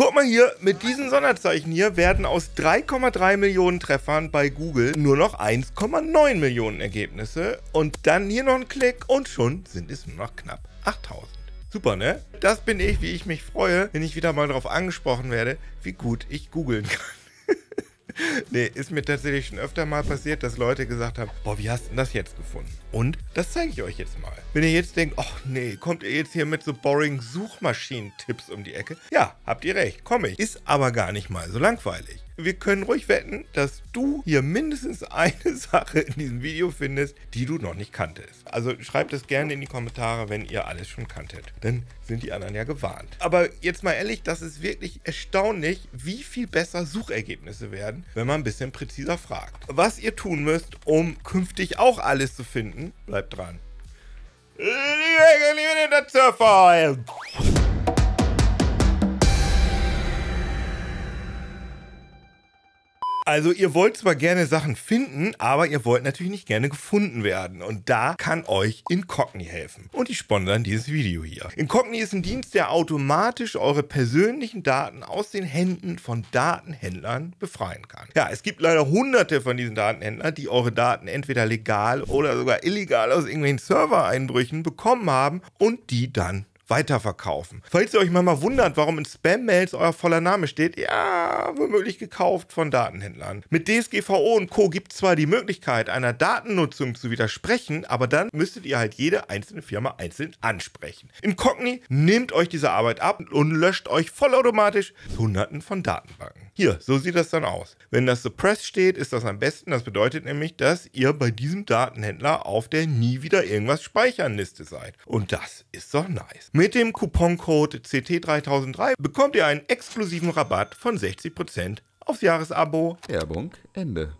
Guck mal hier, mit diesen Sonderzeichen hier werden aus 3,3 Millionen Treffern bei Google nur noch 1,9 Millionen Ergebnisse. Und dann hier noch ein Klick und schon sind es nur noch knapp 8000. Super, ne? Das bin ich, wie ich mich freue, wenn ich wieder mal darauf angesprochen werde, wie gut ich googeln kann. nee, ist mir tatsächlich schon öfter mal passiert, dass Leute gesagt haben, boah, wie hast du denn das jetzt gefunden? Und das zeige ich euch jetzt mal. Wenn ihr jetzt denkt, ach nee, kommt ihr jetzt hier mit so boring Suchmaschinen-Tipps um die Ecke? Ja, habt ihr recht, komme ich. Ist aber gar nicht mal so langweilig. Wir können ruhig wetten, dass du hier mindestens eine Sache in diesem Video findest, die du noch nicht kanntest. Also schreibt es gerne in die Kommentare, wenn ihr alles schon kanntet. Dann sind die anderen ja gewarnt. Aber jetzt mal ehrlich, das ist wirklich erstaunlich, wie viel besser Suchergebnisse werden, wenn man ein bisschen präziser fragt. Was ihr tun müsst, um künftig auch alles zu finden, Gedanken. Bleibt dran. Also ihr wollt zwar gerne Sachen finden, aber ihr wollt natürlich nicht gerne gefunden werden. Und da kann euch Incogni helfen. Und die sponsern dieses Video hier. Incogni ist ein Dienst, der automatisch eure persönlichen Daten aus den Händen von Datenhändlern befreien kann. Ja, es gibt leider hunderte von diesen Datenhändlern, die eure Daten entweder legal oder sogar illegal aus irgendwelchen Servereinbrüchen bekommen haben und die dann weiterverkaufen. Falls ihr euch mal, wundert, warum in Spam-Mails euer voller Name steht, ja, womöglich gekauft von Datenhändlern. Mit DSGVO und Co. gibt es zwar die Möglichkeit, einer Datennutzung zu widersprechen, aber dann müsstet ihr halt jede einzelne Firma einzeln ansprechen. Incogni nehmt euch diese Arbeit ab und löscht euch vollautomatisch Hunderten von Datenbanken. Hier, so sieht das dann aus. Wenn das Suppress steht, ist das am besten. Das bedeutet nämlich, dass ihr bei diesem Datenhändler auf der nie wieder irgendwas speichern Liste seid. Und das ist doch nice. Mit dem Couponcode CT3003 bekommt ihr einen exklusiven Rabatt von 60% aufs Jahresabo. Werbung Ende.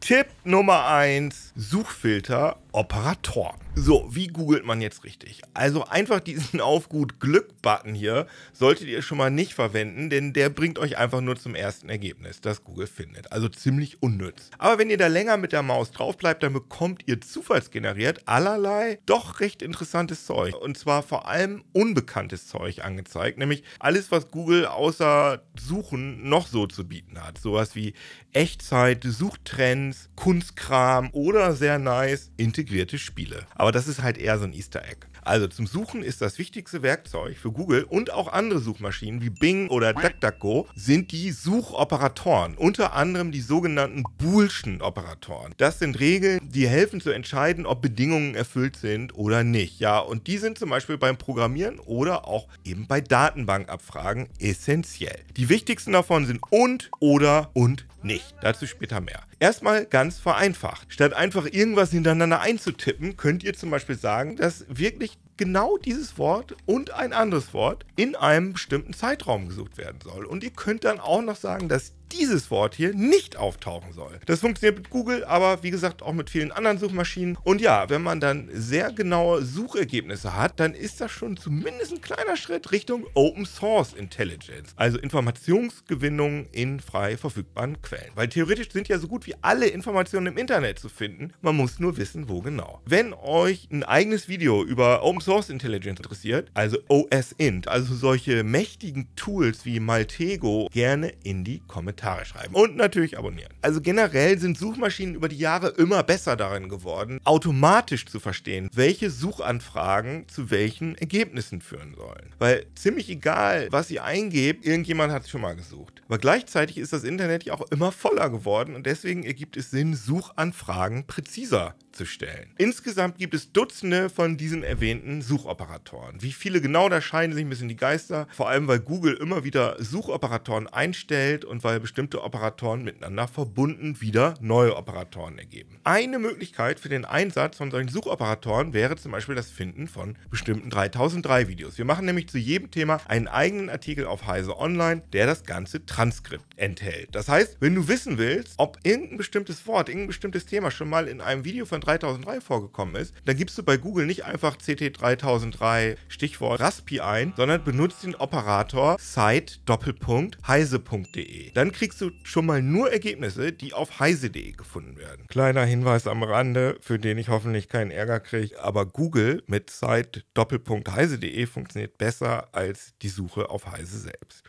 Tipp Nummer 1: Suchfilter Operator. So, wie googelt man jetzt richtig? Also einfach diesen Aufgut Glück-Button hier solltet ihr schon mal nicht verwenden, denn der bringt euch einfach nur zum ersten Ergebnis, das Google findet. Also ziemlich unnütz. Aber wenn ihr da länger mit der Maus drauf bleibt, dann bekommt ihr zufallsgeneriert allerlei doch recht interessantes Zeug. Und zwar vor allem unbekanntes Zeug angezeigt, nämlich alles, was Google außer Suchen noch so zu bieten hat. Sowas wie Echtzeit, Suchtrends, Kunstkram oder sehr nice integrierte Spiele. Aber das ist halt eher so ein Easter Egg. Also zum Suchen ist das wichtigste Werkzeug für Google und auch andere Suchmaschinen wie Bing oder DuckDuckGo sind die Suchoperatoren, unter anderem die sogenannten Boolschen Operatoren. Das sind Regeln, die helfen zu entscheiden, ob Bedingungen erfüllt sind oder nicht. Ja, und die sind zum Beispiel beim Programmieren oder auch eben bei Datenbankabfragen essentiell. Die wichtigsten davon sind und, oder und nicht. Dazu später mehr. Erstmal ganz vereinfacht. Statt einfach irgendwas hintereinander einzutippen, könnt ihr zum Beispiel sagen, dass wirklich genau dieses Wort und ein anderes Wort in einem bestimmten Zeitraum gesucht werden soll. Und ihr könnt dann auch noch sagen, dass dieses Wort hier nicht auftauchen soll. Das funktioniert mit Google, aber wie gesagt auch mit vielen anderen Suchmaschinen. Und ja, wenn man dann sehr genaue Suchergebnisse hat, dann ist das schon zumindest ein kleiner Schritt Richtung Open Source Intelligence, also Informationsgewinnung in frei verfügbaren Quellen. Weil theoretisch sind ja so gut wie alle Informationen im Internet zu finden, man muss nur wissen, wo genau. Wenn euch ein eigenes Video über Open Source Intelligence interessiert, also OSINT, also solche mächtigen Tools wie Maltego, gerne in die Kommentare Kommentare schreiben und natürlich abonnieren. Also generell sind Suchmaschinen über die Jahre immer besser darin geworden, automatisch zu verstehen, welche Suchanfragen zu welchen Ergebnissen führen sollen. Weil ziemlich egal, was ihr eingebt, irgendjemand hat es schon mal gesucht. Aber gleichzeitig ist das Internet ja auch immer voller geworden und deswegen ergibt es Sinn, Suchanfragen präziser zu stellen. Insgesamt gibt es Dutzende von diesen erwähnten Suchoperatoren. Wie viele genau, da scheinen sich ein bisschen die Geister. Vor allem, weil Google immer wieder Suchoperatoren einstellt und weil bestimmte Operatoren miteinander verbunden wieder neue Operatoren ergeben. Eine Möglichkeit für den Einsatz von solchen Suchoperatoren wäre zum Beispiel das Finden von bestimmten 3003 Videos. Wir machen nämlich zu jedem Thema einen eigenen Artikel auf Heise Online, der das ganze Transkript enthält. Das heißt, wenn du wissen willst, ob irgendein bestimmtes Wort, irgendein bestimmtes Thema schon mal in einem Video von 3003 vorgekommen ist, dann gibst du bei Google nicht einfach CT3003 Stichwort Raspi ein, sondern benutzt den Operator site-heise.de. Dann kriegst du schon mal nur Ergebnisse, die auf heise.de gefunden werden. Kleiner Hinweis am Rande, für den ich hoffentlich keinen Ärger kriege, aber Google mit site-heise.de funktioniert besser als die Suche auf heise selbst.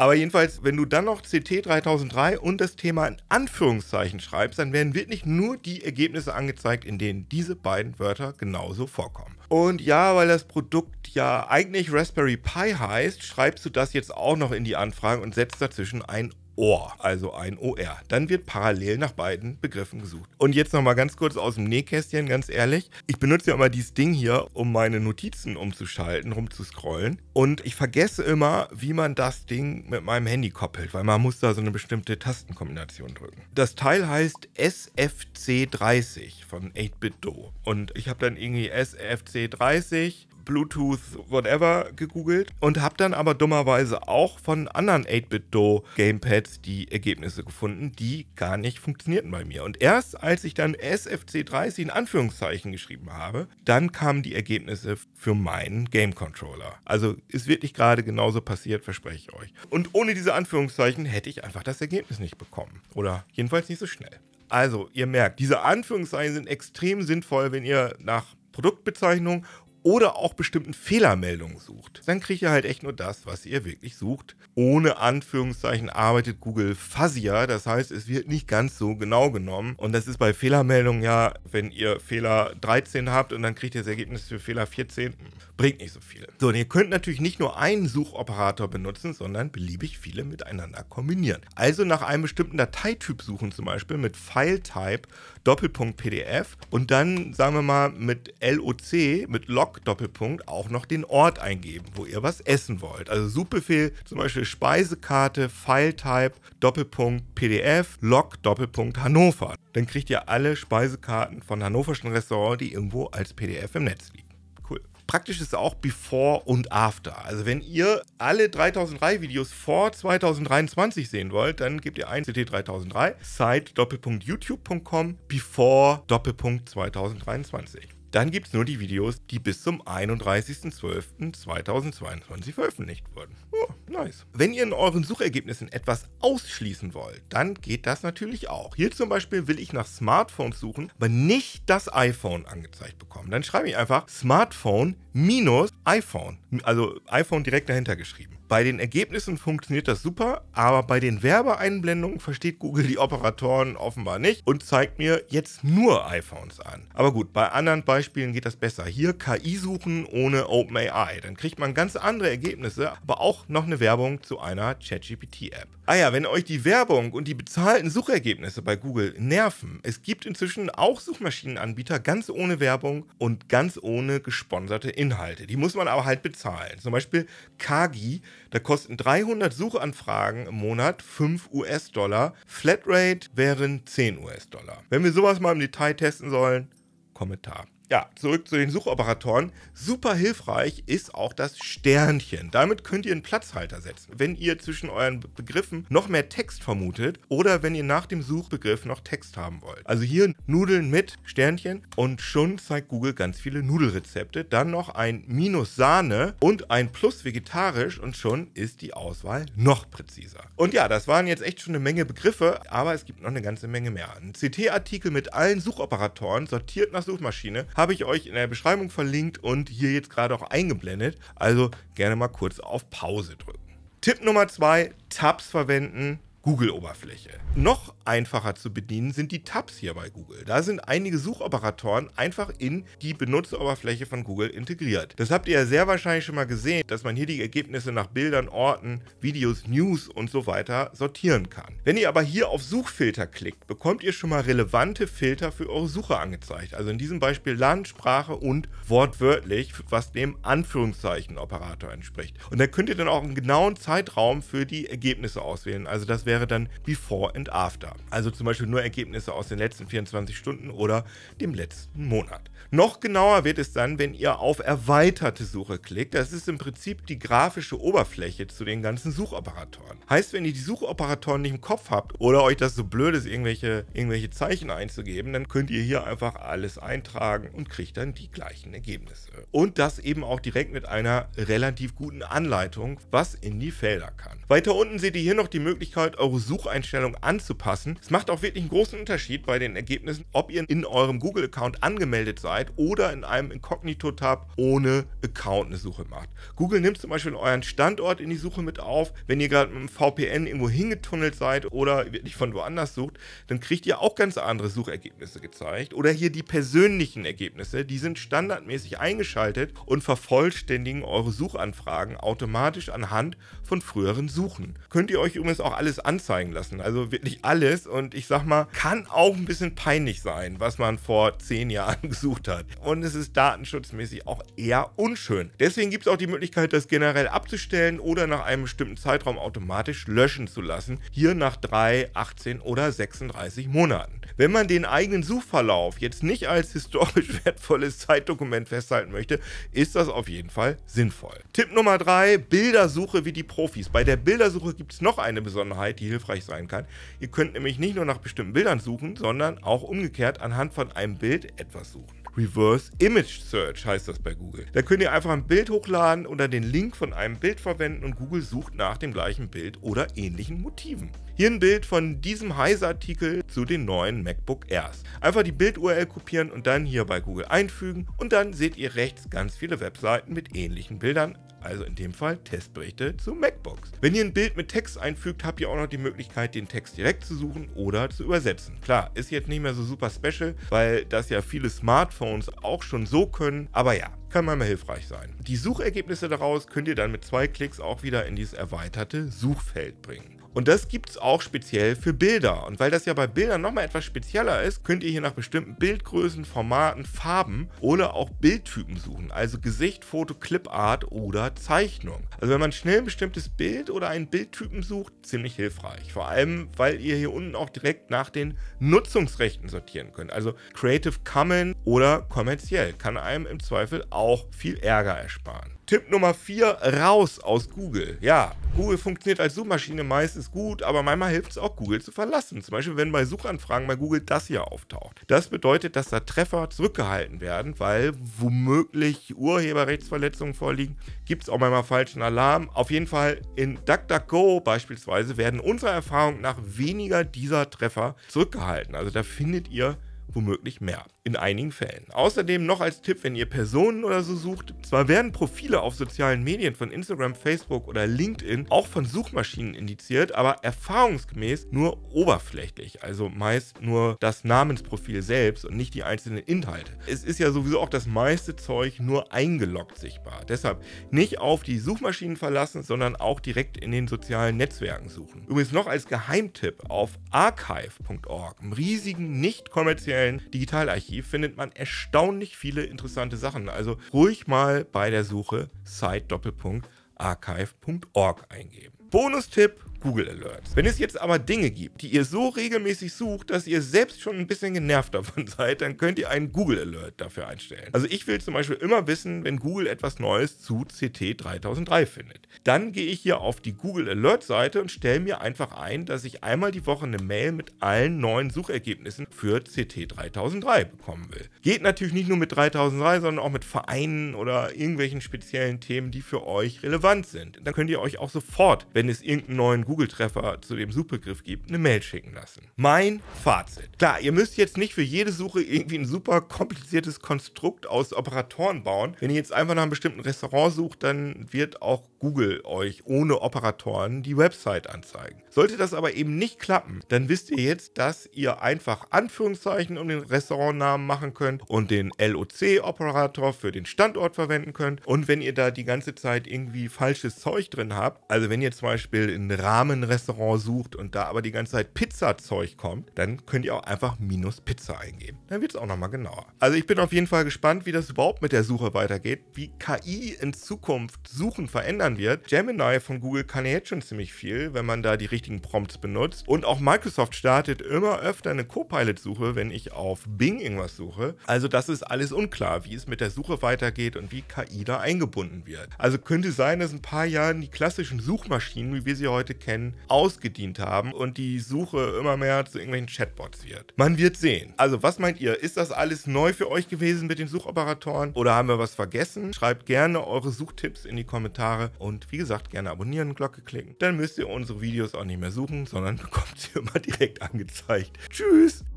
Aber jedenfalls, wenn du dann noch CT 3003 und das Thema in Anführungszeichen schreibst, dann werden wirklich nur die Ergebnisse angezeigt, in denen diese beiden Wörter genauso vorkommen. Und ja, weil das Produkt ja eigentlich Raspberry Pi heißt, schreibst du das jetzt auch noch in die Anfrage und setzt dazwischen ein OR, also ein OR. Dann wird parallel nach beiden Begriffen gesucht. Und jetzt nochmal ganz kurz aus dem Nähkästchen, ganz ehrlich. Ich benutze ja immer dieses Ding hier, um meine Notizen umzuschalten, rumzuscrollen. Und ich vergesse immer, wie man das Ding mit meinem Handy koppelt, weil man muss da so eine bestimmte Tastenkombination drücken. Das Teil heißt SFC30 von 8-Bit-Do. Und ich habe dann irgendwie SFC30 Bluetooth whatever gegoogelt und habe dann aber dummerweise auch von anderen 8-Bit-Do Gamepads die Ergebnisse gefunden, die gar nicht funktionierten bei mir. Und erst als ich dann SFC30 in Anführungszeichen geschrieben habe, dann kamen die Ergebnisse für meinen Game Controller. Also ist wirklich gerade genauso passiert, verspreche ich euch. Und ohne diese Anführungszeichen hätte ich einfach das Ergebnis nicht bekommen. Oder jedenfalls nicht so schnell. Also, ihr merkt, diese Anführungszeichen sind extrem sinnvoll, wenn ihr nach Produktbezeichnung oder auch bestimmten Fehlermeldungen sucht, dann kriegt ihr halt echt nur das, was ihr wirklich sucht. Ohne Anführungszeichen arbeitet Google fuzzier, das heißt, es wird nicht ganz so genau genommen. Und das ist bei Fehlermeldungen ja, wenn ihr Fehler 13 habt und dann kriegt ihr das Ergebnis für Fehler 14, bringt nicht so viel. So, und ihr könnt natürlich nicht nur einen Suchoperator benutzen, sondern beliebig viele miteinander kombinieren. Also nach einem bestimmten Dateityp suchen zum Beispiel mit File-Type, Doppelpunkt PDF und dann, sagen wir mal, mit LOC, mit Log Blog Doppelpunkt auch noch den Ort eingeben, wo ihr was essen wollt. Also Suchbefehl zum Beispiel Speisekarte, File-Type, Doppelpunkt PDF, Log Doppelpunkt Hannover. Dann kriegt ihr alle Speisekarten von hannoverschen Restaurants, die irgendwo als PDF im Netz liegen. Cool. Praktisch ist auch Before und After. Also wenn ihr alle 3003 Videos vor 2023 sehen wollt, dann gebt ihr ein CT3003 site.youtube.com before Doppelpunkt 2023. Dann gibt es nur die Videos, die bis zum 31.12.2022 veröffentlicht wurden. Oh, nice. Wenn ihr in euren Suchergebnissen etwas ausschließen wollt, dann geht das natürlich auch. Hier zum Beispiel will ich nach Smartphones suchen, aber nicht das iPhone angezeigt bekommen. Dann schreibe ich einfach Smartphone minus iPhone. Also iPhone direkt dahinter geschrieben. Bei den Ergebnissen funktioniert das super, aber bei den Werbeeinblendungen versteht Google die Operatoren offenbar nicht und zeigt mir jetzt nur iPhones an. Aber gut, bei anderen Beispielen geht das besser. Hier KI suchen ohne OpenAI. Dann kriegt man ganz andere Ergebnisse, aber auch noch eine Werbung zu einer ChatGPT-App. Ah ja, wenn euch die Werbung und die bezahlten Suchergebnisse bei Google nerven, es gibt inzwischen auch Suchmaschinenanbieter ganz ohne Werbung und ganz ohne gesponserte Inhalte. Die muss man aber halt bezahlen. Zum Beispiel Kagi, da kosten 300 Suchanfragen im Monat 5 US-Dollar. Flatrate wären 10 US-Dollar. Wenn wir sowas mal im Detail testen sollen, Kommentar ja, zurück zu den Suchoperatoren. Super hilfreich ist auch das Sternchen. Damit könnt ihr einen Platzhalter setzen. Wenn ihr zwischen euren Begriffen noch mehr Text vermutet oder wenn ihr nach dem Suchbegriff noch Text haben wollt. Also hier Nudeln mit Sternchen und schon zeigt Google ganz viele Nudelrezepte. Dann noch ein Minus Sahne und ein Plus vegetarisch und schon ist die Auswahl noch präziser. Und ja, das waren jetzt echt schon eine Menge Begriffe, aber es gibt noch eine ganze Menge mehr. Ein CT-Artikel mit allen Suchoperatoren sortiert nach Suchmaschine habe ich euch in der Beschreibung verlinkt und hier jetzt gerade auch eingeblendet. Also gerne mal kurz auf Pause drücken. Tipp Nummer 2, Tabs verwenden Google-Oberfläche. Noch einfacher zu bedienen sind die Tabs hier bei Google. Da sind einige Suchoperatoren einfach in die Benutzeroberfläche von Google integriert. Das habt ihr ja sehr wahrscheinlich schon mal gesehen, dass man hier die Ergebnisse nach Bildern, Orten, Videos, News und so weiter sortieren kann. Wenn ihr aber hier auf Suchfilter klickt, bekommt ihr schon mal relevante Filter für eure Suche angezeigt. Also in diesem Beispiel Land, Sprache und wortwörtlich, was dem Anführungszeichen-Operator entspricht. Und da könnt ihr dann auch einen genauen Zeitraum für die Ergebnisse auswählen. Also das wäre dann Before and After. Also zum Beispiel nur Ergebnisse aus den letzten 24 Stunden oder dem letzten Monat. Noch genauer wird es dann, wenn ihr auf erweiterte Suche klickt. Das ist im Prinzip die grafische Oberfläche zu den ganzen Suchoperatoren. Heißt, wenn ihr die Suchoperatoren nicht im Kopf habt oder euch das so blöd ist, irgendwelche, irgendwelche Zeichen einzugeben, dann könnt ihr hier einfach alles eintragen und kriegt dann die gleichen Ergebnisse. Und das eben auch direkt mit einer relativ guten Anleitung, was in die Felder kann. Weiter unten seht ihr hier noch die Möglichkeit, eure Sucheinstellung anzupassen. Es macht auch wirklich einen großen Unterschied bei den Ergebnissen, ob ihr in eurem Google-Account angemeldet seid oder in einem Inkognito-Tab ohne Account eine Suche macht. Google nimmt zum Beispiel euren Standort in die Suche mit auf. Wenn ihr gerade mit einem VPN irgendwo hingetunnelt seid oder wirklich von woanders sucht, dann kriegt ihr auch ganz andere Suchergebnisse gezeigt. Oder hier die persönlichen Ergebnisse, die sind standardmäßig eingeschaltet und vervollständigen eure Suchanfragen automatisch anhand von früheren Suchen. Könnt ihr euch übrigens auch alles anschauen anzeigen lassen. Also wirklich alles. Und ich sag mal, kann auch ein bisschen peinlich sein, was man vor zehn Jahren gesucht hat. Und es ist datenschutzmäßig auch eher unschön. Deswegen gibt es auch die Möglichkeit, das generell abzustellen oder nach einem bestimmten Zeitraum automatisch löschen zu lassen. Hier nach 3, 18 oder 36 Monaten. Wenn man den eigenen Suchverlauf jetzt nicht als historisch wertvolles Zeitdokument festhalten möchte, ist das auf jeden Fall sinnvoll. Tipp Nummer 3, Bildersuche wie die Profis. Bei der Bildersuche gibt es noch eine Besonderheit, die hilfreich sein kann. Ihr könnt nämlich nicht nur nach bestimmten Bildern suchen, sondern auch umgekehrt anhand von einem Bild etwas suchen. Reverse Image Search heißt das bei Google. Da könnt ihr einfach ein Bild hochladen oder den Link von einem Bild verwenden und Google sucht nach dem gleichen Bild oder ähnlichen Motiven. Hier ein Bild von diesem Heise-Artikel zu den neuen MacBook Airs. Einfach die Bild-URL kopieren und dann hier bei Google einfügen und dann seht ihr rechts ganz viele Webseiten mit ähnlichen Bildern also in dem Fall Testberichte zu MacBooks. Wenn ihr ein Bild mit Text einfügt, habt ihr auch noch die Möglichkeit, den Text direkt zu suchen oder zu übersetzen. Klar, ist jetzt nicht mehr so super special, weil das ja viele Smartphones auch schon so können, aber ja, kann manchmal hilfreich sein. Die Suchergebnisse daraus könnt ihr dann mit zwei Klicks auch wieder in dieses erweiterte Suchfeld bringen. Und das gibt es auch speziell für Bilder. Und weil das ja bei Bildern nochmal etwas spezieller ist, könnt ihr hier nach bestimmten Bildgrößen, Formaten, Farben oder auch Bildtypen suchen. Also Gesicht, Foto, Clipart oder Zeichnung. Also wenn man schnell ein bestimmtes Bild oder einen Bildtypen sucht, ziemlich hilfreich. Vor allem, weil ihr hier unten auch direkt nach den Nutzungsrechten sortieren könnt. Also Creative Commons oder kommerziell kann einem im Zweifel auch viel Ärger ersparen. Tipp Nummer 4, raus aus Google. Ja, Google funktioniert als Suchmaschine meistens gut, aber manchmal hilft es auch, Google zu verlassen. Zum Beispiel, wenn bei Suchanfragen bei Google das hier auftaucht. Das bedeutet, dass da Treffer zurückgehalten werden, weil womöglich Urheberrechtsverletzungen vorliegen. Gibt es auch manchmal falschen Alarm. Auf jeden Fall in DuckDuckGo beispielsweise werden unserer Erfahrung nach weniger dieser Treffer zurückgehalten. Also da findet ihr womöglich mehr. In einigen Fällen. Außerdem noch als Tipp, wenn ihr Personen oder so sucht, zwar werden Profile auf sozialen Medien von Instagram, Facebook oder LinkedIn auch von Suchmaschinen indiziert, aber erfahrungsgemäß nur oberflächlich, also meist nur das Namensprofil selbst und nicht die einzelnen Inhalte. Es ist ja sowieso auch das meiste Zeug nur eingeloggt sichtbar. Deshalb nicht auf die Suchmaschinen verlassen, sondern auch direkt in den sozialen Netzwerken suchen. Übrigens noch als Geheimtipp auf archive.org, einem riesigen nicht kommerziellen aktuellen Digitalarchiv findet man erstaunlich viele interessante Sachen. Also ruhig mal bei der Suche site.archive.org archiveorg eingeben. Bonustipp Google Alerts. Wenn es jetzt aber Dinge gibt, die ihr so regelmäßig sucht, dass ihr selbst schon ein bisschen genervt davon seid, dann könnt ihr einen Google Alert dafür einstellen. Also ich will zum Beispiel immer wissen, wenn Google etwas Neues zu CT 3003 findet. Dann gehe ich hier auf die Google Alert Seite und stelle mir einfach ein, dass ich einmal die Woche eine Mail mit allen neuen Suchergebnissen für CT 3003 bekommen will. Geht natürlich nicht nur mit 3003, sondern auch mit Vereinen oder irgendwelchen speziellen Themen, die für euch relevant sind. Dann könnt ihr euch auch sofort, wenn es irgendeinen neuen Google-Treffer zu dem Suchbegriff gibt, eine Mail schicken lassen. Mein Fazit. Klar, ihr müsst jetzt nicht für jede Suche irgendwie ein super kompliziertes Konstrukt aus Operatoren bauen. Wenn ihr jetzt einfach nach einem bestimmten Restaurant sucht, dann wird auch Google euch ohne Operatoren die Website anzeigen. Sollte das aber eben nicht klappen, dann wisst ihr jetzt, dass ihr einfach Anführungszeichen um den Restaurantnamen machen könnt und den LOC-Operator für den Standort verwenden könnt. Und wenn ihr da die ganze Zeit irgendwie falsches Zeug drin habt, also wenn ihr zum Beispiel in Rahmen Ramen-Restaurant sucht und da aber die ganze Zeit Pizza-Zeug kommt, dann könnt ihr auch einfach minus Pizza eingeben. Dann wird es auch nochmal genauer. Also ich bin auf jeden Fall gespannt, wie das überhaupt mit der Suche weitergeht, wie KI in Zukunft Suchen verändern wird. Gemini von Google kann ja jetzt schon ziemlich viel, wenn man da die richtigen Prompts benutzt. Und auch Microsoft startet immer öfter eine Copilot-Suche, wenn ich auf Bing irgendwas suche. Also das ist alles unklar, wie es mit der Suche weitergeht und wie KI da eingebunden wird. Also könnte sein, dass ein paar Jahren die klassischen Suchmaschinen, wie wir sie heute kennen, kennen, ausgedient haben und die Suche immer mehr zu irgendwelchen Chatbots wird. Man wird sehen. Also was meint ihr? Ist das alles neu für euch gewesen mit den Suchoperatoren oder haben wir was vergessen? Schreibt gerne eure Suchtipps in die Kommentare und wie gesagt, gerne abonnieren, Glocke klicken. Dann müsst ihr unsere Videos auch nicht mehr suchen, sondern bekommt sie immer direkt angezeigt. Tschüss!